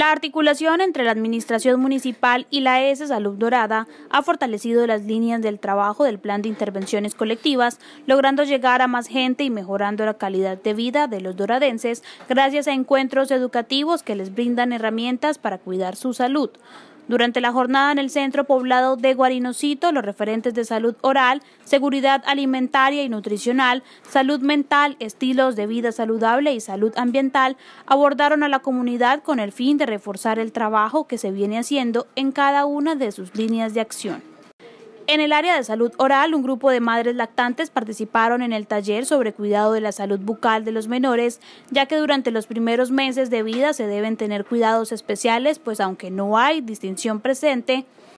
La articulación entre la Administración Municipal y la ES Salud Dorada ha fortalecido las líneas del trabajo del Plan de Intervenciones Colectivas, logrando llegar a más gente y mejorando la calidad de vida de los doradenses gracias a encuentros educativos que les brindan herramientas para cuidar su salud. Durante la jornada en el centro poblado de Guarinocito, los referentes de salud oral, seguridad alimentaria y nutricional, salud mental, estilos de vida saludable y salud ambiental abordaron a la comunidad con el fin de reforzar el trabajo que se viene haciendo en cada una de sus líneas de acción. En el área de salud oral, un grupo de madres lactantes participaron en el taller sobre cuidado de la salud bucal de los menores, ya que durante los primeros meses de vida se deben tener cuidados especiales, pues aunque no hay distinción presente,